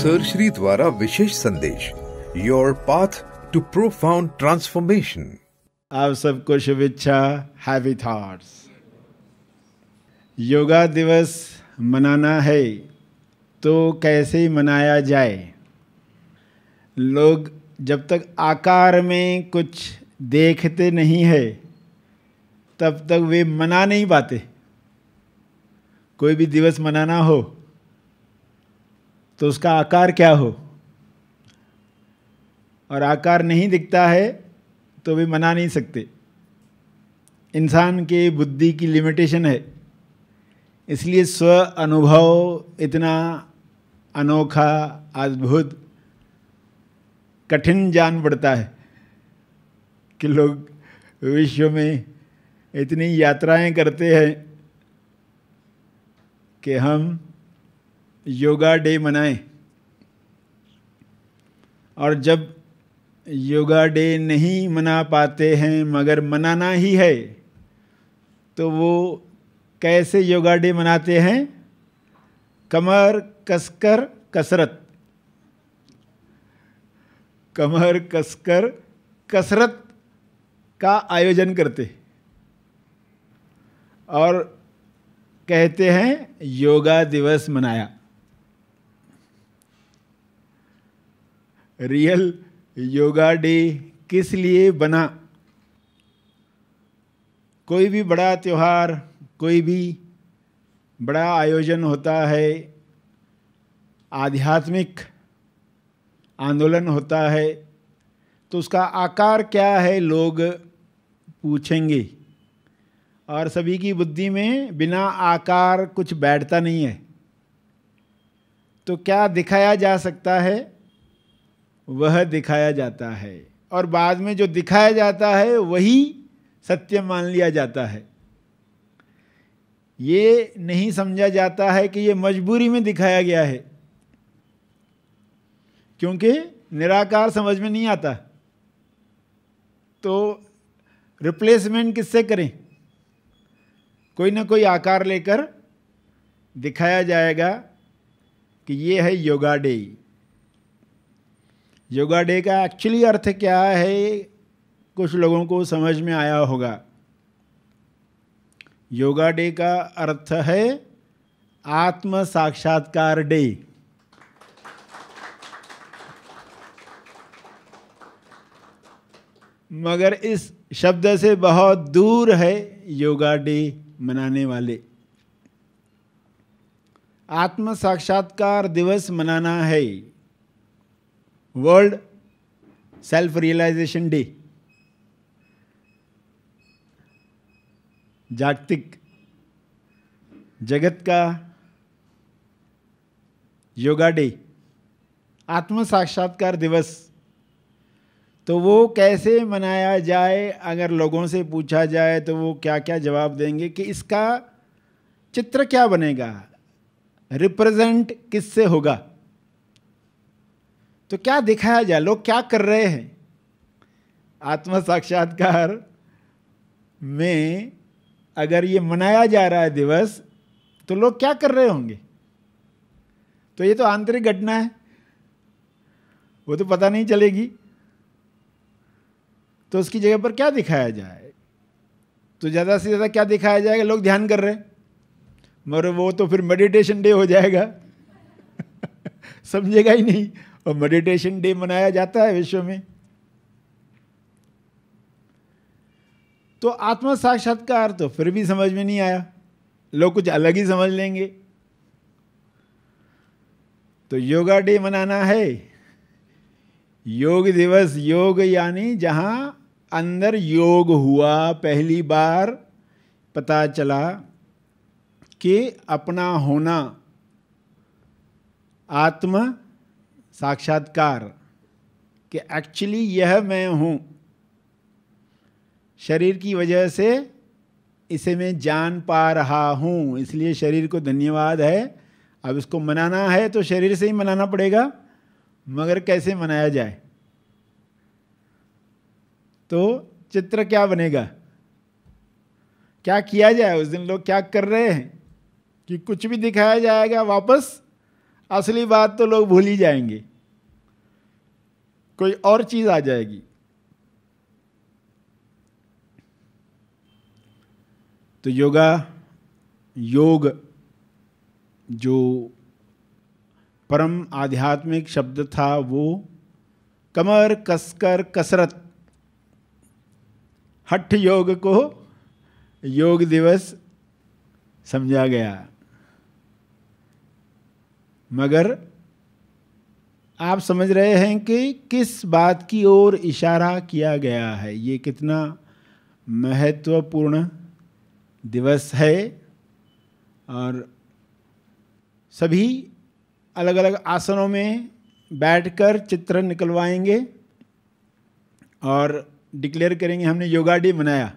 श्री द्वारा विशेष संदेश your path to profound transformation आप सबको शुभेच्छा हैवी थॉट्स योगा दिवस मनाना है तो कैसे मनाया जाए लोग जब तक आकार में कुछ देखते नहीं है तब तक वे मना नहीं पाते कोई भी दिवस मनाना हो तो उसका आकार क्या हो और आकार नहीं दिखता है तो भी मना नहीं सकते इंसान के बुद्धि की लिमिटेशन है इसलिए स्व अनुभव इतना अनोखा अद्भुत कठिन जान पड़ता है कि लोग विश्व में इतनी यात्राएं करते हैं कि हम योगा डे मनाएं और जब योगा डे नहीं मना पाते हैं मगर मनाना ही है तो वो कैसे योगा डे मनाते हैं कमर कसकर कसरत कमर कसकर कसरत का आयोजन करते और कहते हैं योगा दिवस मनाया रियल योगा डे किस लिए बना कोई भी बड़ा त्यौहार कोई भी बड़ा आयोजन होता है आध्यात्मिक आंदोलन होता है तो उसका आकार क्या है लोग पूछेंगे और सभी की बुद्धि में बिना आकार कुछ बैठता नहीं है तो क्या दिखाया जा सकता है वह दिखाया जाता है और बाद में जो दिखाया जाता है वही सत्य मान लिया जाता है ये नहीं समझा जाता है कि ये मजबूरी में दिखाया गया है क्योंकि निराकार समझ में नहीं आता तो रिप्लेसमेंट किससे करें कोई ना कोई आकार लेकर दिखाया जाएगा कि ये है योगा डे योगा डे का एक्चुअली अर्थ क्या है कुछ लोगों को समझ में आया होगा योगा डे का अर्थ है आत्म साक्षात्कार डे मगर इस शब्द से बहुत दूर है योगा डे मनाने वाले आत्म साक्षात्कार दिवस मनाना है वर्ल्ड सेल्फ रियलाइजेशन डे जागतिक जगत का योगा डे आत्म साक्षात्कार दिवस तो वो कैसे मनाया जाए अगर लोगों से पूछा जाए तो वो क्या क्या जवाब देंगे कि इसका चित्र क्या बनेगा रिप्रेजेंट किससे होगा तो क्या दिखाया जाए लोग क्या कर रहे हैं आत्म साक्षात्कार में अगर ये मनाया जा रहा है दिवस तो लोग क्या कर रहे होंगे तो ये तो आंतरिक घटना है वो तो पता नहीं चलेगी तो उसकी जगह पर क्या दिखाया जाए तो ज़्यादा से ज़्यादा क्या दिखाया जाएगा लोग ध्यान कर रहे हैं मगर वो तो फिर मेडिटेशन डे हो जाएगा समझेगा ही नहीं और मेडिटेशन डे मनाया जाता है विश्व में तो आत्मा साक्षात्कार तो फिर भी समझ में नहीं आया लोग कुछ अलग ही समझ लेंगे तो योगा डे मनाना है योग दिवस योग यानी जहां अंदर योग हुआ पहली बार पता चला कि अपना होना आत्मा साक्षात्कार कि एक्चुअली यह मैं हूँ शरीर की वजह से इसे मैं जान पा रहा हूँ इसलिए शरीर को धन्यवाद है अब इसको मनाना है तो शरीर से ही मनाना पड़ेगा मगर कैसे मनाया जाए तो चित्र क्या बनेगा क्या किया जाए उस दिन लोग क्या कर रहे हैं कि कुछ भी दिखाया जाएगा वापस असली बात तो लोग भूल ही जाएंगे कोई और चीज़ आ जाएगी तो योगा योग जो परम आध्यात्मिक शब्द था वो कमर कसकर कसरत हठ योग को योग दिवस समझा गया मगर आप समझ रहे हैं कि किस बात की ओर इशारा किया गया है ये कितना महत्वपूर्ण दिवस है और सभी अलग अलग आसनों में बैठकर चित्र निकलवाएंगे और डिक्लेयर करेंगे हमने योगा डे मनाया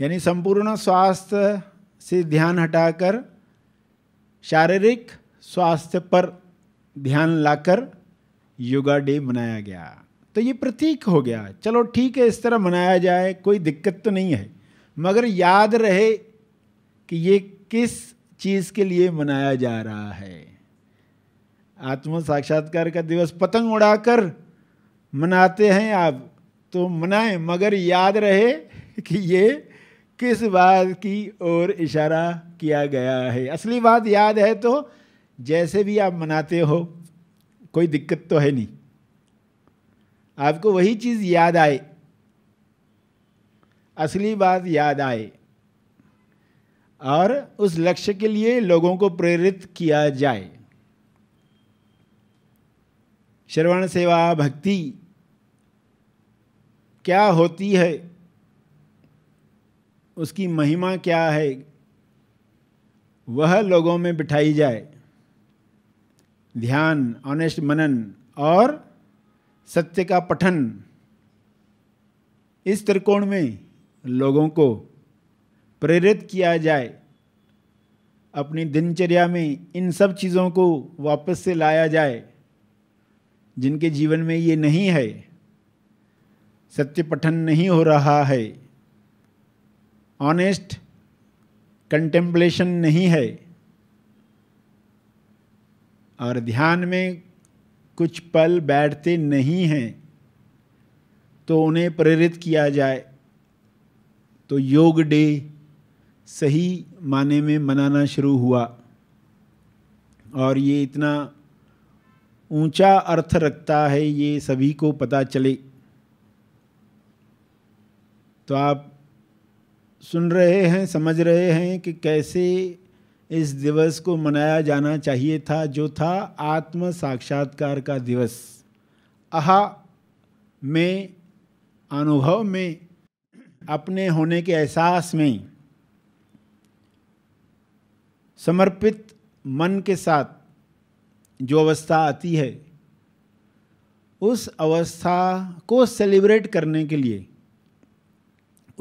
यानी संपूर्ण स्वास्थ्य से ध्यान हटाकर शारीरिक स्वास्थ्य पर ध्यान लाकर योगा डे मनाया गया तो ये प्रतीक हो गया चलो ठीक है इस तरह मनाया जाए कोई दिक्कत तो नहीं है मगर याद रहे कि ये किस चीज़ के लिए मनाया जा रहा है आत्म साक्षात्कार का दिवस पतंग उड़ाकर मनाते हैं आप तो मनाएं मगर याद रहे कि ये किस बात की ओर इशारा किया गया है असली बात याद है तो जैसे भी आप मनाते हो कोई दिक्कत तो है नहीं आपको वही चीज़ याद आए असली बात याद आए और उस लक्ष्य के लिए लोगों को प्रेरित किया जाए श्रवण सेवा भक्ति क्या होती है उसकी महिमा क्या है वह लोगों में बिठाई जाए ध्यान ऑनेस्ट मनन और सत्य का पठन इस त्रिकोण में लोगों को प्रेरित किया जाए अपनी दिनचर्या में इन सब चीज़ों को वापस से लाया जाए जिनके जीवन में ये नहीं है सत्य पठन नहीं हो रहा है ऑनेस्ट कंटेम्पलेशन नहीं है और ध्यान में कुछ पल बैठते नहीं हैं तो उन्हें प्रेरित किया जाए तो योग डे सही माने में मनाना शुरू हुआ और ये इतना ऊंचा अर्थ रखता है ये सभी को पता चले तो आप सुन रहे हैं समझ रहे हैं कि कैसे इस दिवस को मनाया जाना चाहिए था जो था आत्म साक्षात्कार का दिवस आहा में अनुभव में अपने होने के एहसास में समर्पित मन के साथ जो अवस्था आती है उस अवस्था को सेलिब्रेट करने के लिए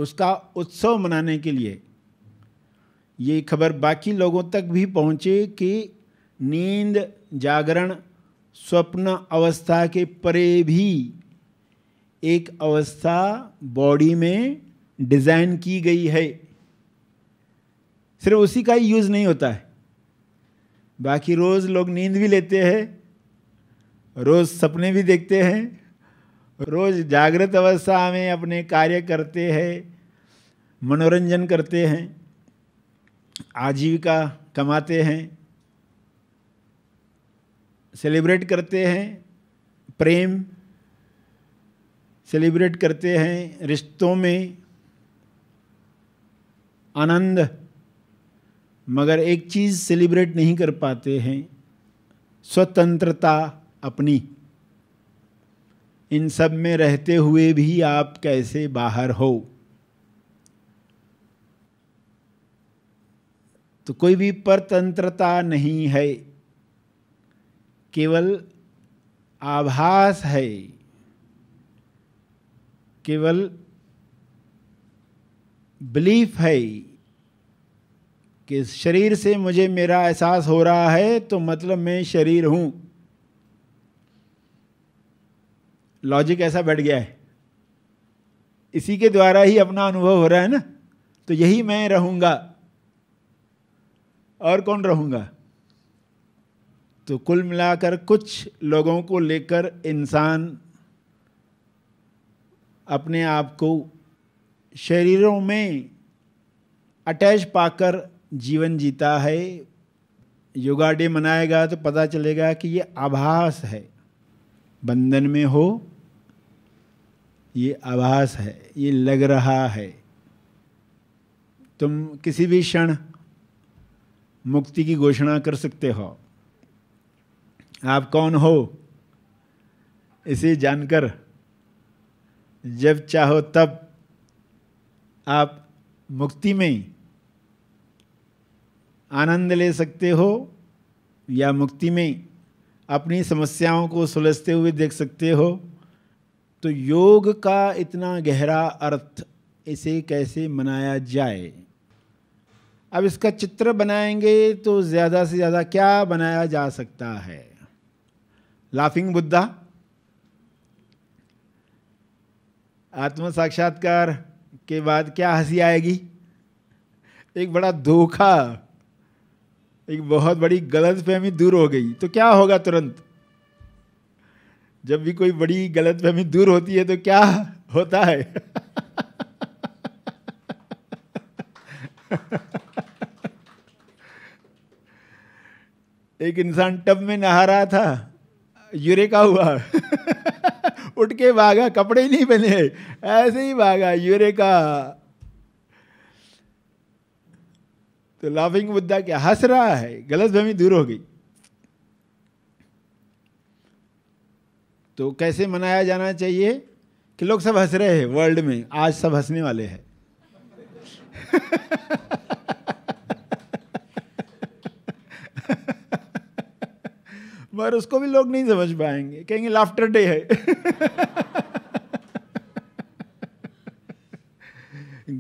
उसका उत्सव मनाने के लिए ये खबर बाकी लोगों तक भी पहुँचे कि नींद जागरण स्वप्न अवस्था के परे भी एक अवस्था बॉडी में डिज़ाइन की गई है सिर्फ उसी का ही यूज़ नहीं होता है बाकी रोज़ लोग नींद भी लेते हैं रोज़ सपने भी देखते हैं रोज़ जागृत अवस्था में अपने कार्य करते हैं मनोरंजन करते हैं आजीविका कमाते हैं सेलिब्रेट करते हैं प्रेम सेलिब्रेट करते हैं रिश्तों में आनंद मगर एक चीज़ सेलिब्रेट नहीं कर पाते हैं स्वतंत्रता अपनी इन सब में रहते हुए भी आप कैसे बाहर हो तो कोई भी परतंत्रता नहीं है केवल आभास है केवल बिलीफ है कि शरीर से मुझे मेरा एहसास हो रहा है तो मतलब मैं शरीर हूँ लॉजिक ऐसा बैठ गया है इसी के द्वारा ही अपना अनुभव हो रहा है ना तो यही मैं रहूँगा और कौन रहूँगा तो कुल मिलाकर कुछ लोगों को लेकर इंसान अपने आप को शरीरों में अटैच पाकर जीवन जीता है योगा डे मनाएगा तो पता चलेगा कि ये आभास है बंधन में हो ये आभास है ये लग रहा है तुम किसी भी क्षण मुक्ति की घोषणा कर सकते हो आप कौन हो इसे जानकर जब चाहो तब आप मुक्ति में आनंद ले सकते हो या मुक्ति में अपनी समस्याओं को सुलझते हुए देख सकते हो तो योग का इतना गहरा अर्थ इसे कैसे मनाया जाए अब इसका चित्र बनाएंगे तो ज़्यादा से ज़्यादा क्या बनाया जा सकता है लाफिंग बुद्धा आत्म साक्षात्कार के बाद क्या हंसी आएगी एक बड़ा धोखा एक बहुत बड़ी गलत फहमी दूर हो गई तो क्या होगा तुरंत जब भी कोई बड़ी गलत फहमी दूर होती है तो क्या होता है एक इंसान टब में नहा रहा था यूरेका हुआ उठ के भागा कपड़े ही नहीं पहने ऐसे ही भागा यूरेका तो लाफिंग बुद्धा क्या हंस रहा है गलत भमी दूर हो गई तो कैसे मनाया जाना चाहिए कि लोग सब हंस रहे हैं वर्ल्ड में आज सब हंसने वाले हैं मगर उसको भी लोग नहीं समझ पाएंगे कहेंगे लाफ्टर डे है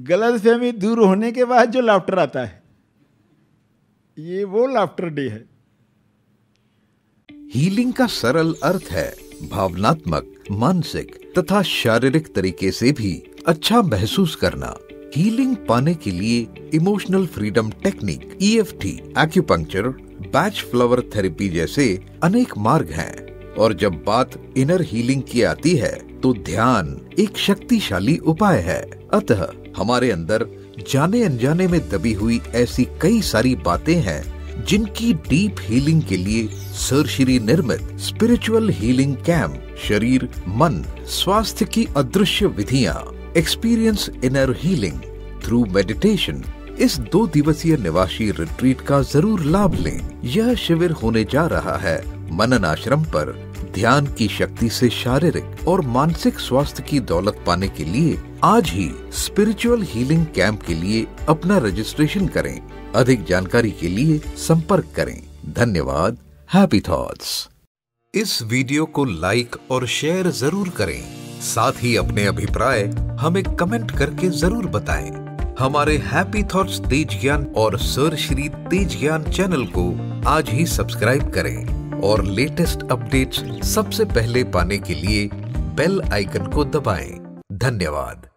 गलत फहमी दूर होने के बाद जो लाफ्टर आता है ये वो लाफ्टर डे है हीलिंग का सरल अर्थ है भावनात्मक मानसिक तथा शारीरिक तरीके से भी अच्छा महसूस करना हीलिंग पाने के लिए emotional freedom technique EFT acupuncture patch flower therapy जैसे अनेक मार्ग हैं और जब बात इनर हीलिंग की आती है तो ध्यान एक शक्तिशाली उपाय है अतः हमारे अंदर जाने अनजाने में दबी हुई ऐसी कई सारी बातें हैं जिनकी डीप हीलिंग के लिए सरश्री निर्मित स्पिरिचुअल हीलिंग कैंप शरीर मन स्वास्थ्य की अदृश्य विधियाँ experience inner healing through meditation इस दो दिवसीय निवासी रिट्रीट का जरूर लाभ लें यह शिविर होने जा रहा है मनन आश्रम पर ध्यान की शक्ति से शारीरिक और मानसिक स्वास्थ्य की दौलत पाने के लिए आज ही स्पिरिचुअल हीलिंग कैंप के लिए अपना रजिस्ट्रेशन करें अधिक जानकारी के लिए संपर्क करें धन्यवाद हैप्पी थॉट्स इस वीडियो को लाइक और शेयर जरूर करें साथ ही अपने अभिप्राय हमें कमेंट करके जरूर बताएं। हमारे हैप्पी थॉट्स तेज ज्ञान और सर श्री तेज ज्ञान चैनल को आज ही सब्सक्राइब करें और लेटेस्ट अपडेट्स सबसे पहले पाने के लिए बेल आइकन को दबाएं। धन्यवाद